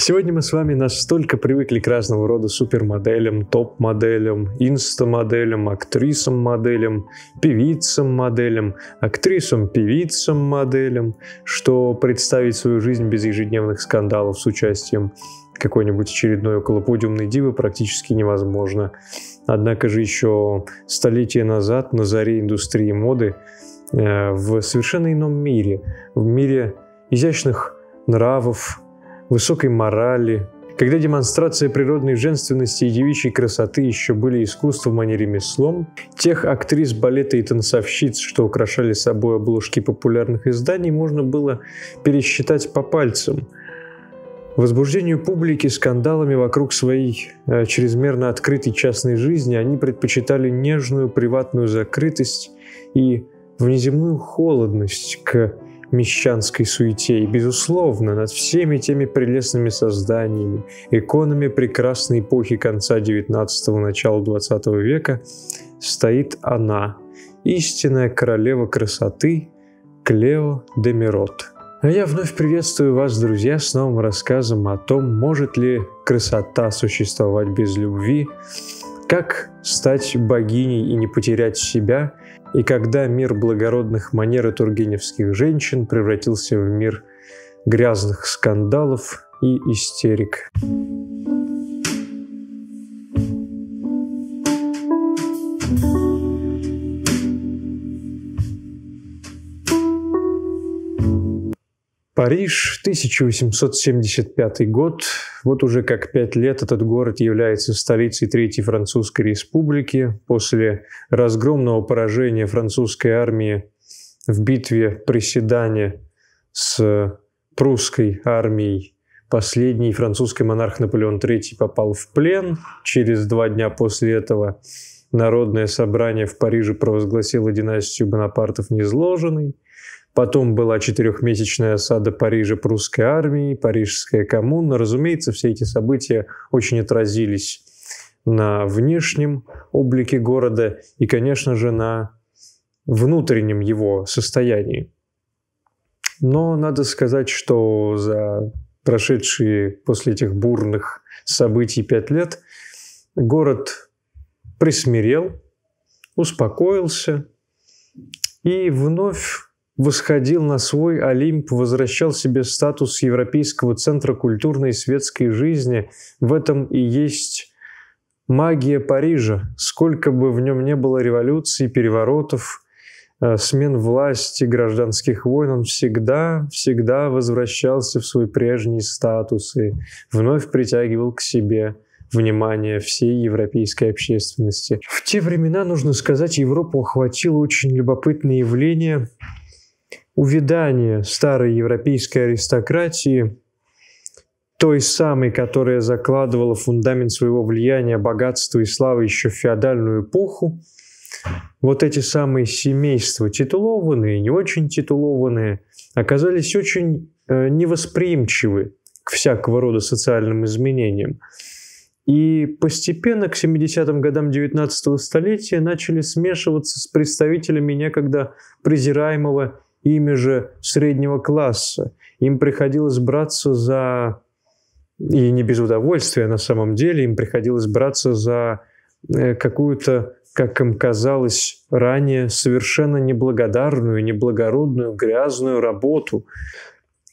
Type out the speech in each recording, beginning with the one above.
Сегодня мы с вами настолько привыкли к разного рода супермоделям, топ-моделям, инста-моделям, актрисам-моделям, певицам-моделям, актрисам-певицам-моделям, что представить свою жизнь без ежедневных скандалов с участием какой-нибудь очередной околоподиумной дивы практически невозможно. Однако же еще столетия назад на заре индустрии моды э, в совершенно ином мире, в мире изящных нравов, высокой морали, когда демонстрация природной женственности и девичьей красоты еще были искусством, а не ремеслом, тех актрис балета и танцовщиц, что украшали собой обложки популярных изданий, можно было пересчитать по пальцам. Возбуждению публики скандалами вокруг своей э, чрезмерно открытой частной жизни они предпочитали нежную приватную закрытость и внеземную холодность к мещанской суете и, безусловно, над всеми теми прелестными созданиями, иконами прекрасной эпохи конца XIX – начала XX века, стоит она, истинная королева красоты Клео Демирот. А я вновь приветствую вас, друзья, с новым рассказом о том, может ли красота существовать без любви, как стать богиней и не потерять себя – и когда мир благородных манер и тургеневских женщин превратился в мир грязных скандалов и истерик. Париж, 1875 год. Вот уже как пять лет этот город является столицей Третьей Французской Республики. После разгромного поражения французской армии в битве при Седане с прусской армией последний французский монарх Наполеон III попал в плен. Через два дня после этого Народное собрание в Париже провозгласило династию Бонапартов незложенной – Потом была четырехмесячная осада Парижа прусской армии, Парижская коммуна. Разумеется, все эти события очень отразились на внешнем облике города и, конечно же, на внутреннем его состоянии. Но надо сказать, что за прошедшие после этих бурных событий пять лет город присмирел, успокоился и вновь восходил на свой Олимп, возвращал себе статус Европейского центра культурной и светской жизни. В этом и есть магия Парижа. Сколько бы в нем не было революций, переворотов, э, смен власти, гражданских войн, он всегда, всегда возвращался в свой прежний статус и вновь притягивал к себе внимание всей европейской общественности. В те времена, нужно сказать, Европу охватило очень любопытное явление увядание старой европейской аристократии, той самой, которая закладывала фундамент своего влияния, богатства и славы еще в феодальную эпоху, вот эти самые семейства, титулованные, не очень титулованные, оказались очень э, невосприимчивы к всякого рода социальным изменениям. И постепенно к 70-м годам 19 столетия начали смешиваться с представителями некогда презираемого ими же среднего класса. Им приходилось браться за... И не без удовольствия на самом деле им приходилось браться за э, какую-то, как им казалось ранее, совершенно неблагодарную, неблагородную, грязную работу.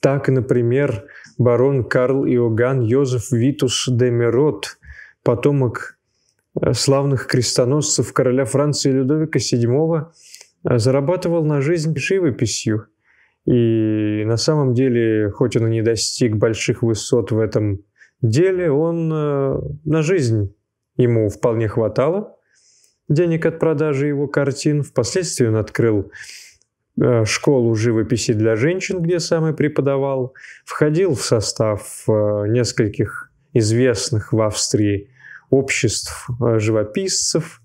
Так, например, барон Карл Иоганн Йозеф Витус де Мерот, потомок э, славных крестоносцев короля Франции Людовика VII, а, зарабатывал на жизнь живописью. И на самом деле, хоть он и не достиг больших высот в этом деле, он э, на жизнь ему вполне хватало денег от продажи его картин. Впоследствии он открыл э, школу живописи для женщин, где сам и преподавал, входил в состав э, нескольких известных в Австрии обществ живописцев –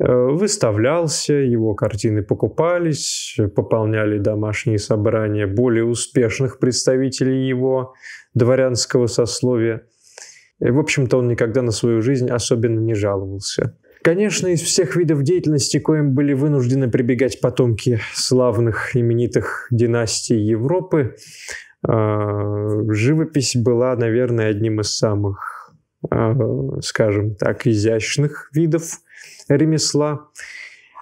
Э, выставлялся, его картины покупались, пополняли домашние собрания более успешных представителей его дворянского сословия. И, в общем-то, он никогда на свою жизнь особенно не жаловался. Конечно, из всех видов деятельности, коим были вынуждены прибегать потомки славных именитых династий Европы, э, живопись была, наверное, одним из самых, э, скажем так, изящных видов – ремесла.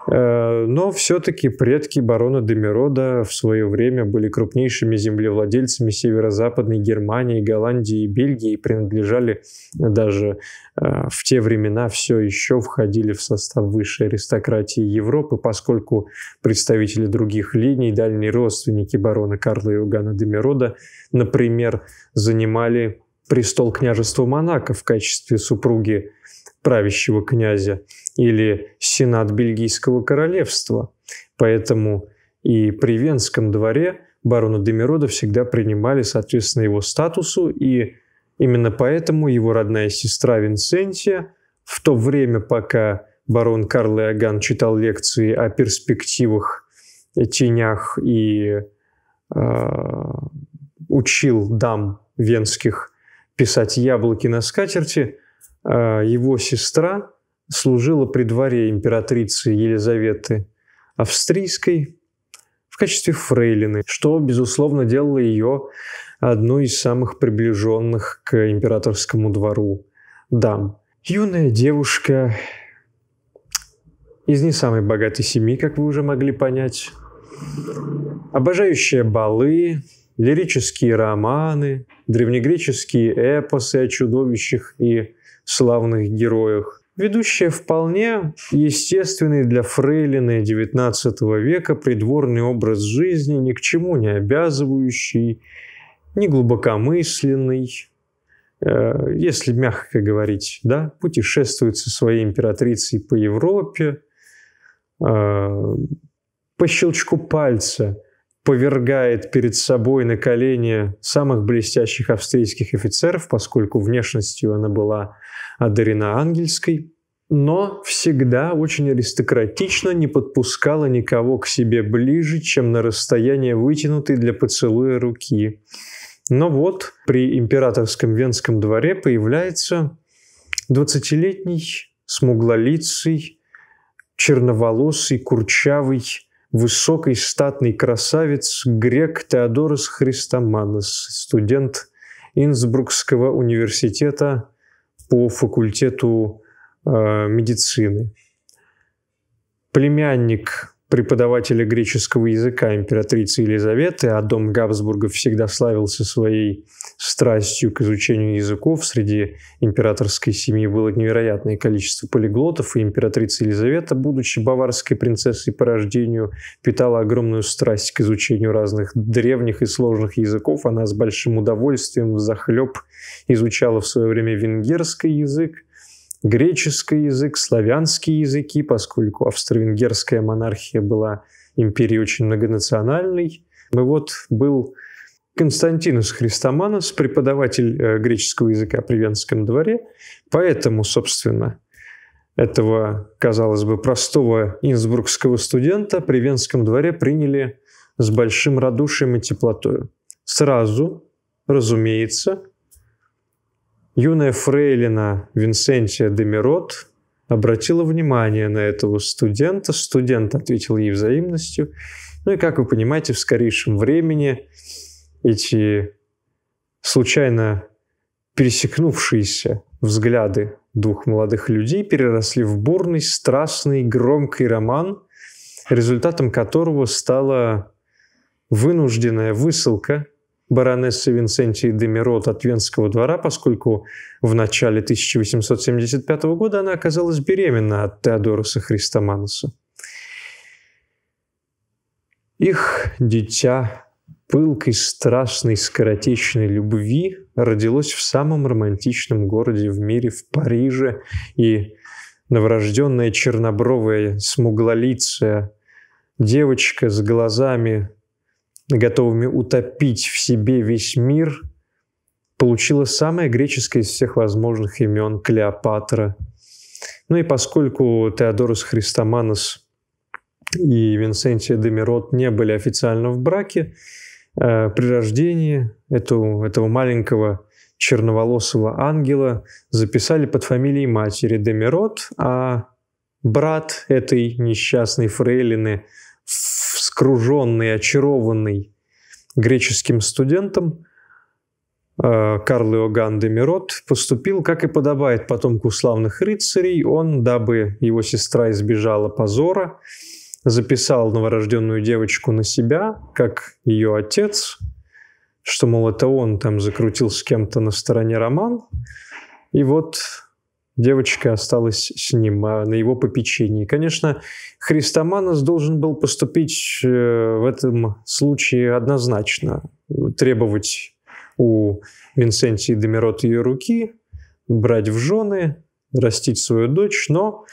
Э, но все-таки предки барона Демирода в свое время были крупнейшими землевладельцами северо-западной Германии, Голландии и Бельгии и принадлежали даже э, в те времена все еще входили в состав высшей аристократии Европы, поскольку представители других линий, дальние родственники барона Карла Иоганна Демирода, например, занимали престол княжества Монако в качестве супруги правящего князя или сенат бельгийского королевства. Поэтому и при Венском дворе барона Демирода всегда принимали, соответственно, его статусу, и именно поэтому его родная сестра Винсентия в то время, пока барон Карл Иоганн читал лекции о перспективах, тенях и э, учил дам венских писать яблоки на скатерти – Э, его сестра служила при дворе императрицы Елизаветы Австрийской в качестве фрейлины, что, безусловно, делало ее одной из самых приближенных к императорскому двору дам. Юная девушка из не самой богатой семьи, как вы уже могли понять, обожающая балы, лирические романы, древнегреческие эпосы о чудовищах и славных героях. Ведущая вполне естественный для фрейлины XIX века придворный образ жизни, ни к чему не обязывающий, не глубокомысленный, э, если мягко говорить, да, путешествует со своей императрицей по Европе, э, по щелчку пальца повергает перед собой на колени самых блестящих австрийских офицеров, поскольку внешностью она была одарена ангельской, но всегда очень аристократично не подпускала никого к себе ближе, чем на расстояние вытянутой для поцелуя руки. Но вот при императорском венском дворе появляется 20-летний смуглолицый, черноволосый, курчавый высокий штатный красавец грек Теодорос Христоманос, студент Инсбрукского университета по факультету э, медицины. Племянник преподавателя греческого языка императрицы Елизаветы, а дом Габсбурга всегда славился своей страстью к изучению языков. Среди императорской семьи было невероятное количество полиглотов, и императрица Елизавета, будучи баварской принцессой по рождению, питала огромную страсть к изучению разных древних и сложных языков. Она с большим удовольствием захлеб изучала в свое время венгерский язык, греческий язык, славянские языки, поскольку австро-венгерская монархия была империей очень многонациональной. И вот был Константинус Христоманос, преподаватель э, греческого языка при Венском дворе. Поэтому, собственно, этого, казалось бы, простого инсбургского студента при Венском дворе приняли с большим радушием и теплотою. Сразу, разумеется, Юная фрейлина Винсентия Демирот обратила внимание на этого студента. Студент ответил ей взаимностью. Ну и, как вы понимаете, в скорейшем времени эти случайно пересекнувшиеся взгляды двух молодых людей переросли в бурный, страстный, громкий роман, результатом которого стала вынужденная высылка баронессы Винсентии Демирот от Венского двора, поскольку в начале 1875 года она оказалась беременна от Теодоруса Христоманоса. Их дитя пылкой, страстной, скоротечной любви родилось в самом романтичном городе в мире, в Париже, и новорожденная чернобровая смуглолицая девочка с глазами готовыми утопить в себе весь мир, получила самое греческое из всех возможных имен Клеопатра. Ну и поскольку Теодорус Христоманос и Винсентия Демирот не были официально в браке, э, при рождении эту, этого маленького черноволосого ангела записали под фамилией матери Демирот, а брат этой несчастной фрейлины – скруженный, очарованный греческим студентом, э, Карл Иоганн де Мирот поступил, как и подобает потомку славных рыцарей, он, дабы его сестра избежала позора, записал новорожденную девочку на себя, как ее отец, что, мол, это он там закрутил с кем-то на стороне роман. И вот Девочка осталась с ним, а на его попечении. Конечно, Христоманос должен был поступить э, в этом случае однозначно. Требовать у Винсентии Демирот ее руки, брать в жены, растить свою дочь, но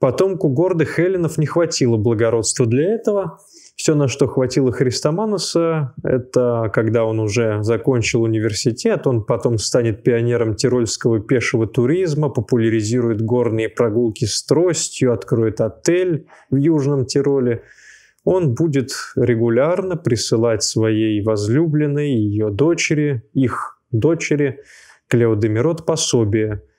Потомку гордых эллинов не хватило благородства для этого. Все, на что хватило Христомануса, это когда он уже закончил университет, он потом станет пионером тирольского пешего туризма, популяризирует горные прогулки с тростью, откроет отель в Южном Тироле. Он будет регулярно присылать своей возлюбленной, ее дочери, их дочери Клеодемирот пособие –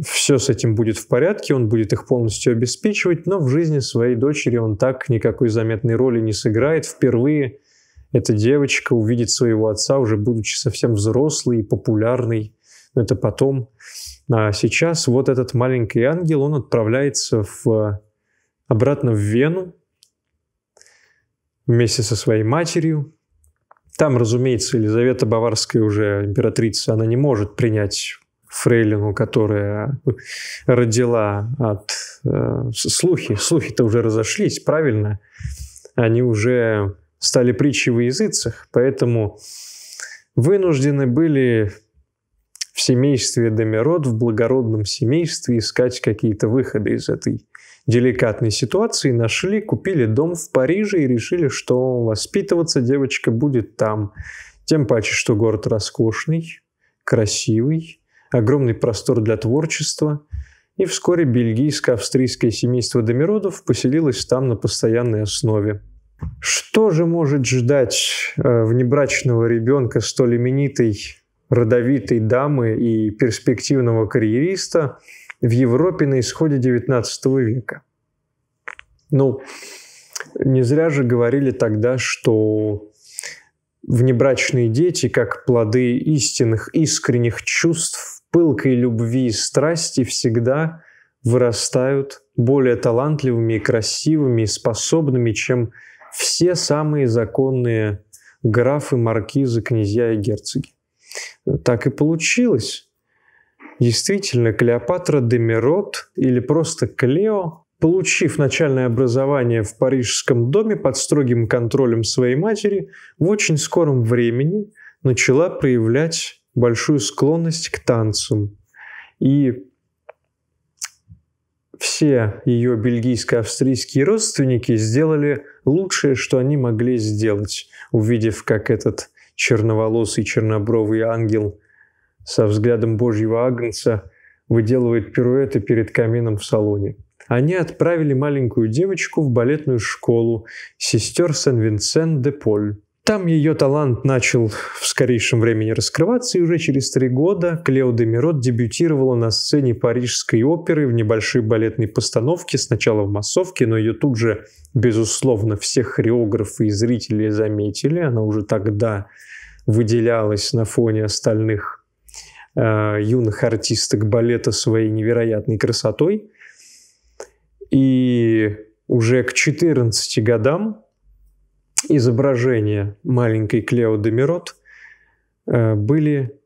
все с этим будет в порядке, он будет их полностью обеспечивать, но в жизни своей дочери он так никакой заметной роли не сыграет. Впервые эта девочка увидит своего отца, уже будучи совсем взрослый и популярный. Но это потом. А сейчас вот этот маленький ангел, он отправляется в, обратно в Вену вместе со своей матерью. Там, разумеется, Елизавета Баварская уже императрица, она не может принять фрейлину, которая родила от... Э, слухи, слухи-то уже разошлись, правильно? Они уже стали притчи во языцах, поэтому вынуждены были в семействе Демирод, в благородном семействе искать какие-то выходы из этой деликатной ситуации, нашли, купили дом в Париже и решили, что воспитываться девочка будет там. Тем паче, что город роскошный, красивый, огромный простор для творчества, и вскоре бельгийско-австрийское семейство Домиродов поселилось там на постоянной основе. Что же может ждать э, внебрачного ребенка столь именитой, родовитой дамы и перспективного карьериста в Европе на исходе XIX века? Ну, не зря же говорили тогда, что внебрачные дети, как плоды истинных, искренних чувств, пылкой любви и страсти всегда вырастают более талантливыми и красивыми, и способными, чем все самые законные графы, маркизы, князья и герцоги. Так и получилось. Действительно, Клеопатра Демирот или просто Клео, получив начальное образование в парижском доме под строгим контролем своей матери, в очень скором времени начала проявлять большую склонность к танцам И все ее бельгийско-австрийские родственники сделали лучшее, что они могли сделать, увидев, как этот черноволосый чернобровый ангел со взглядом божьего агнца выделывает пируэты перед камином в салоне. Они отправили маленькую девочку в балетную школу сестер Сен-Винсен-де-Поль. Там ее талант начал в скорейшем времени раскрываться, и уже через три года Клео Демирот дебютировала на сцене Парижской оперы в небольшой балетной постановке, сначала в массовке, но ее тут же, безусловно, все хореографы и зрители заметили. Она уже тогда выделялась на фоне остальных э, юных артисток балета своей невероятной красотой. И уже к 14 годам изображения маленькой Клео Демирот э, были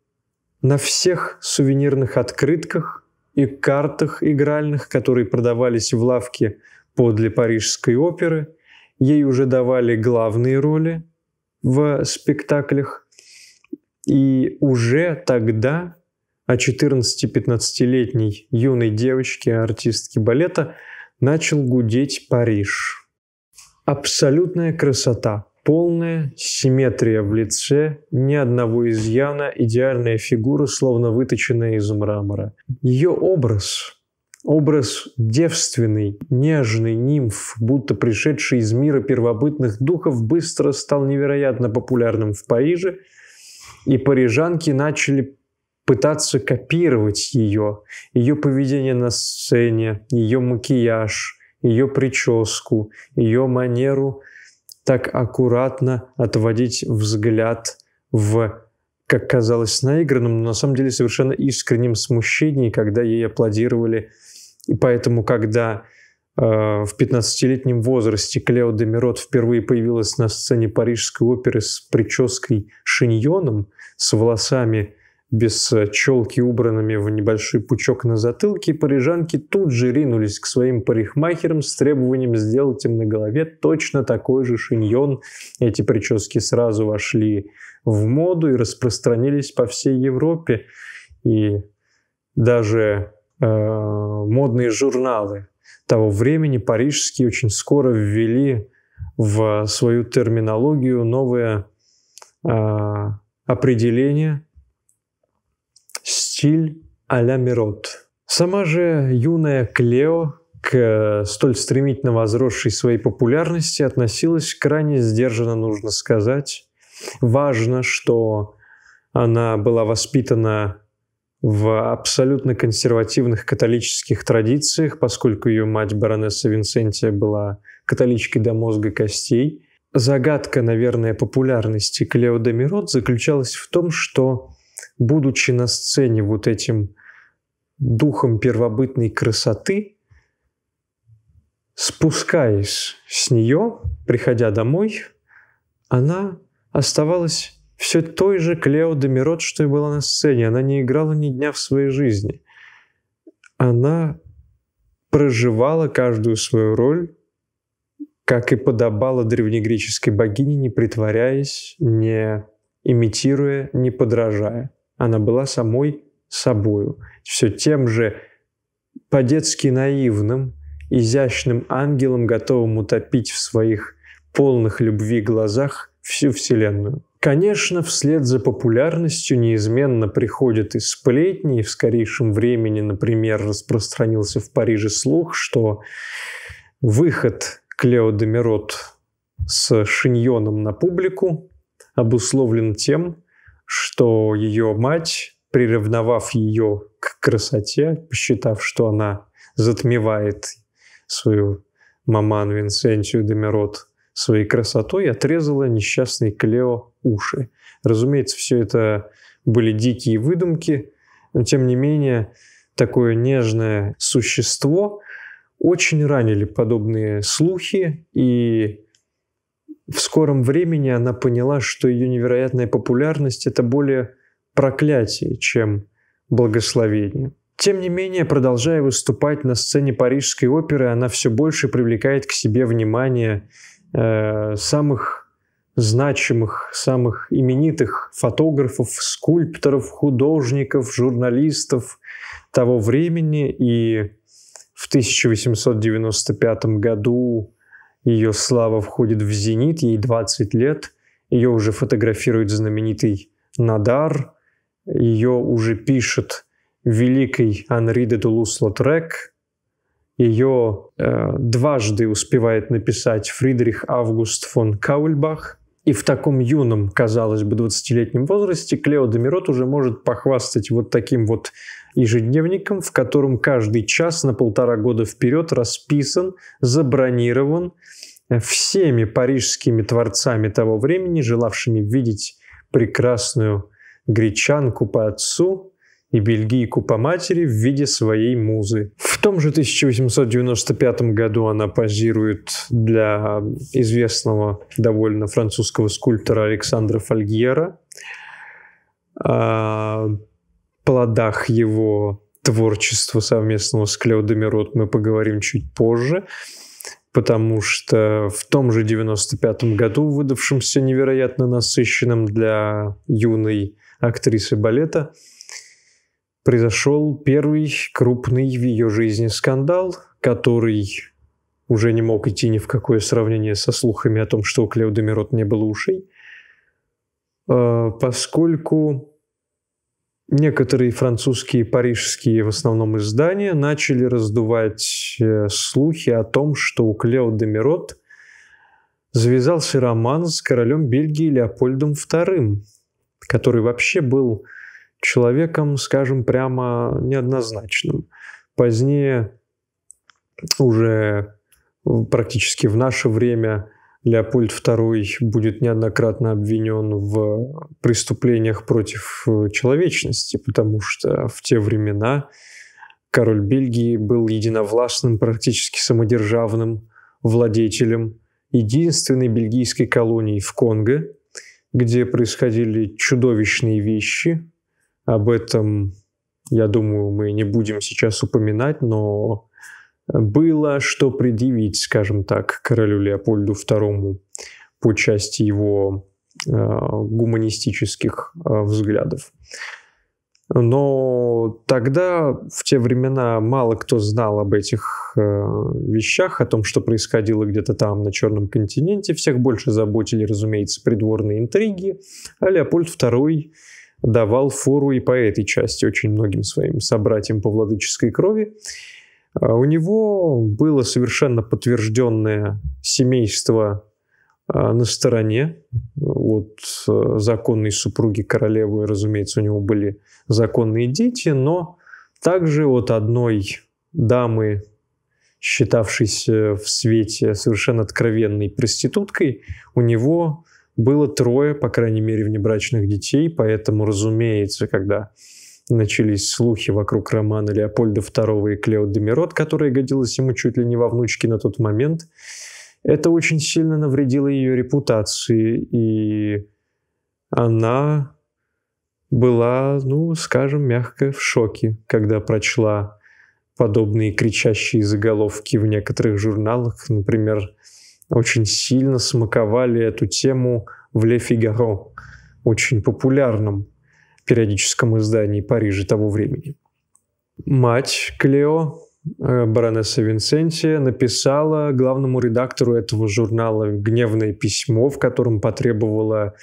на всех сувенирных открытках и картах игральных, которые продавались в лавке подле Парижской оперы. Ей уже давали главные роли в спектаклях. И уже тогда о 14-15-летней юной девочке, артистке балета, начал гудеть Париж – Абсолютная красота, полная симметрия в лице, ни одного изъяна, идеальная фигура, словно выточенная из мрамора. Ее образ Образ девственный, нежный нимф, будто пришедший из мира первобытных духов, быстро стал невероятно популярным в Париже, и парижанки начали пытаться копировать ее, ее поведение на сцене, ее макияж, ее прическу, ее манеру так аккуратно отводить взгляд в, как казалось, наигранном, но на самом деле совершенно искреннем смущении, когда ей аплодировали. И поэтому, когда э, в 15-летнем возрасте Клео де Демирот впервые появилась на сцене Парижской оперы с прической шиньоном, с волосами – без э, челки убранными в небольшой пучок на затылке, парижанки тут же ринулись к своим парикмахерам с требованием сделать им на голове точно такой же шиньон. Эти прически сразу вошли в моду и распространились по всей Европе. И даже э, модные журналы того времени, парижские, очень скоро ввели в свою терминологию новое э, определение – стиль а-ля Мирот. Сама же юная Клео к э, столь стремительно возросшей своей популярности относилась крайне сдержанно, нужно сказать. Важно, что она была воспитана в абсолютно консервативных католических традициях, поскольку ее мать баронесса Винсентия была католичкой до мозга костей. Загадка, наверное, популярности Клео де Мирот заключалась в том, что будучи на сцене вот этим духом первобытной красоты, спускаясь с нее, приходя домой, она оставалась все той же Клео Демирот, что и была на сцене. Она не играла ни дня в своей жизни. Она проживала каждую свою роль, как и подобала древнегреческой богине, не притворяясь, не имитируя, не подражая. Она была самой собою, все тем же по-детски наивным, изящным ангелом, готовым утопить в своих полных любви глазах всю Вселенную. Конечно, вслед за популярностью неизменно приходят и сплетни, и в скорейшем времени, например, распространился в Париже слух, что выход Клео Демирот с шиньоном на публику обусловлен тем, что ее мать, приревновав ее к красоте, посчитав, что она затмевает свою маман Винсентию Демирот своей красотой, отрезала несчастный Клео уши. Разумеется, все это были дикие выдумки, но тем не менее такое нежное существо очень ранили подобные слухи, и в скором времени она поняла, что ее невероятная популярность – это более проклятие, чем благословение. Тем не менее, продолжая выступать на сцене Парижской оперы, она все больше привлекает к себе внимание э, самых значимых, самых именитых фотографов, скульпторов, художников, журналистов того времени. И в 1895 году ее слава входит в зенит, ей 20 лет, ее уже фотографирует знаменитый Надар, ее уже пишет великий Анри де Тулус-Лотрек, ее э, дважды успевает написать Фридрих Август фон Каульбах – и в таком юном, казалось бы, 20-летнем возрасте Клео Демирот уже может похвастать вот таким вот ежедневником, в котором каждый час на полтора года вперед расписан, забронирован всеми парижскими творцами того времени, желавшими видеть прекрасную гречанку по отцу и бельгийку по матери в виде своей музы. В том же 1895 году она позирует для известного довольно французского скульптора Александра Фольгьера. О а, плодах его творчества совместного с Клео Демирот мы поговорим чуть позже потому что в том же 95 году, выдавшемся невероятно насыщенным для юной актрисы балета, произошел первый крупный в ее жизни скандал, который уже не мог идти ни в какое сравнение со слухами о том, что у Клео Демирот не было ушей, а, поскольку некоторые французские и парижские в основном издания начали раздувать э, слухи о том, что у Клео Демирот завязался роман с королем Бельгии Леопольдом II, который вообще был человеком, скажем прямо, неоднозначным. Позднее, уже практически в наше время, Леопольд II будет неоднократно обвинен в преступлениях против э, человечности, потому что в те времена король Бельгии был единовластным, практически самодержавным владетелем единственной бельгийской колонии в Конго, где происходили чудовищные вещи, об этом, я думаю, мы не будем сейчас упоминать, но было что предъявить, скажем так, королю Леопольду II по части его э, гуманистических э, взглядов. Но тогда, в те времена, мало кто знал об этих э, вещах, о том, что происходило где-то там, на Черном континенте. Всех больше заботили, разумеется, придворные интриги. А Леопольд II давал фору и по этой части очень многим своим собратьям по владыческой крови. А у него было совершенно подтвержденное семейство а, на стороне от а, законной супруги королевы, разумеется, у него были законные дети, но также от одной дамы, считавшейся в свете совершенно откровенной проституткой, у него было трое, по крайней мере, внебрачных детей, поэтому, разумеется, когда начались слухи вокруг романа Леопольда II и Клео Демирот, которая годилась ему чуть ли не во внучке на тот момент, это очень сильно навредило ее репутации, и она была, ну, скажем, мягко в шоке, когда прочла подобные кричащие заголовки в некоторых журналах, например, очень сильно смаковали эту тему в «Ле Фигаро», очень популярном периодическом издании Парижа того времени. Мать Клео, э, баронесса Винсентия, написала главному редактору этого журнала гневное письмо, в котором потребовала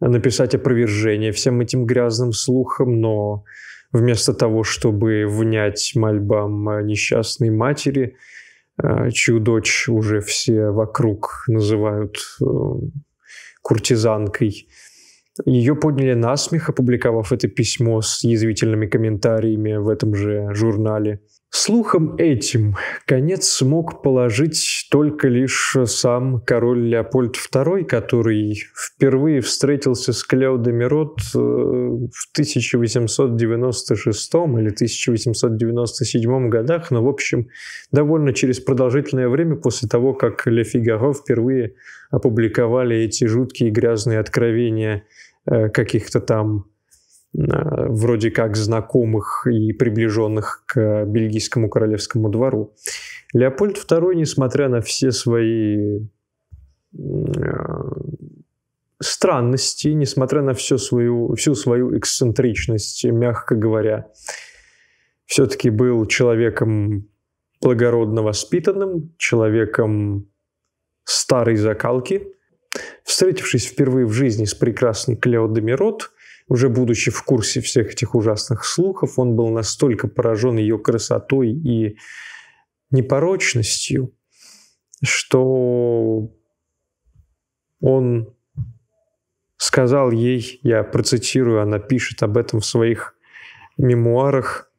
написать опровержение всем этим грязным слухам, но вместо того, чтобы внять мольбам несчастной матери, Э, чью дочь уже все вокруг называют э, куртизанкой. Ее подняли на смех, опубликовав это письмо с язвительными комментариями в этом же журнале – Слухом этим конец смог положить только лишь сам король Леопольд II, который впервые встретился с Клео де э, в 1896 или 1897 годах, но, в общем, довольно через продолжительное время после того, как Ле Фигаро впервые опубликовали эти жуткие грязные откровения э, каких-то там Э, вроде как знакомых и приближенных к бельгийскому королевскому двору. Леопольд II, несмотря на все свои э, странности, несмотря на всю свою, всю свою эксцентричность, мягко говоря, все-таки был человеком благородно воспитанным, человеком старой закалки. Встретившись впервые в жизни с прекрасной Клео уже будучи в курсе всех этих ужасных слухов, он был настолько поражен ее красотой и непорочностью, что он сказал ей, я процитирую, она пишет об этом в своих мемуарах,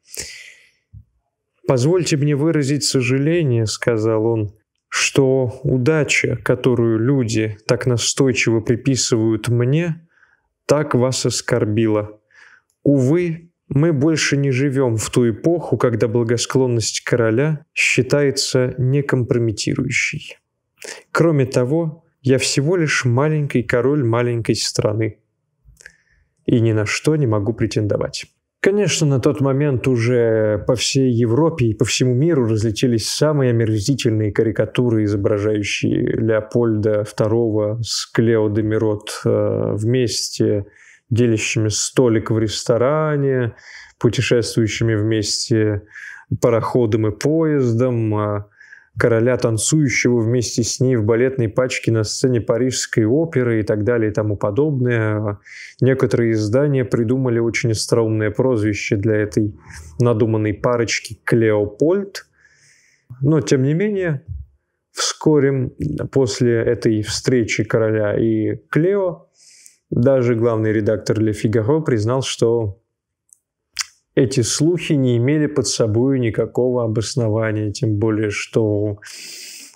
«Позвольте мне выразить сожаление», — сказал он, «что удача, которую люди так настойчиво приписывают мне, так вас оскорбила. Увы, мы больше не живем в ту эпоху, когда благосклонность короля считается некомпрометирующей. Кроме того, я всего лишь маленький король маленькой страны и ни на что не могу претендовать. Конечно, на тот момент уже по всей Европе и по всему миру разлетелись самые омерзительные карикатуры, изображающие Леопольда II с Клео де Мирот э, вместе, делящими столик в ресторане, путешествующими вместе пароходом и поездом, а короля, танцующего вместе с ней в балетной пачке на сцене Парижской оперы и так далее и тому подобное. Некоторые издания придумали очень остроумное прозвище для этой надуманной парочки Клеопольд. Но, тем не менее, вскоре после этой встречи короля и Клео даже главный редактор Ле Фигаро признал, что эти слухи не имели под собой никакого обоснования, тем более, что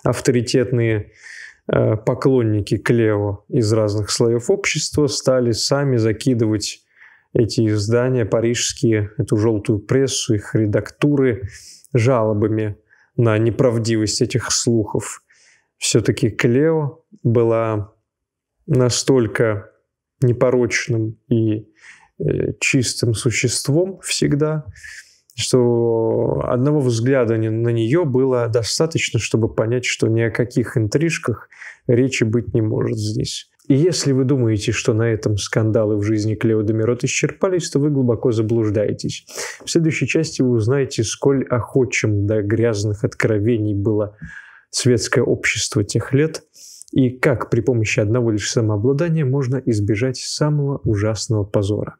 авторитетные э, поклонники Клео из разных слоев общества стали сами закидывать эти издания парижские, эту желтую прессу, их редактуры жалобами на неправдивость этих слухов. Все-таки Клео была настолько непорочным и Э, чистым существом всегда, что одного взгляда на нее было достаточно, чтобы понять, что ни о каких интрижках речи быть не может здесь. И если вы думаете, что на этом скандалы в жизни Клео Демирот исчерпались, то вы глубоко заблуждаетесь. В следующей части вы узнаете, сколь охочим до грязных откровений было светское общество тех лет, и как при помощи одного лишь самообладания можно избежать самого ужасного позора.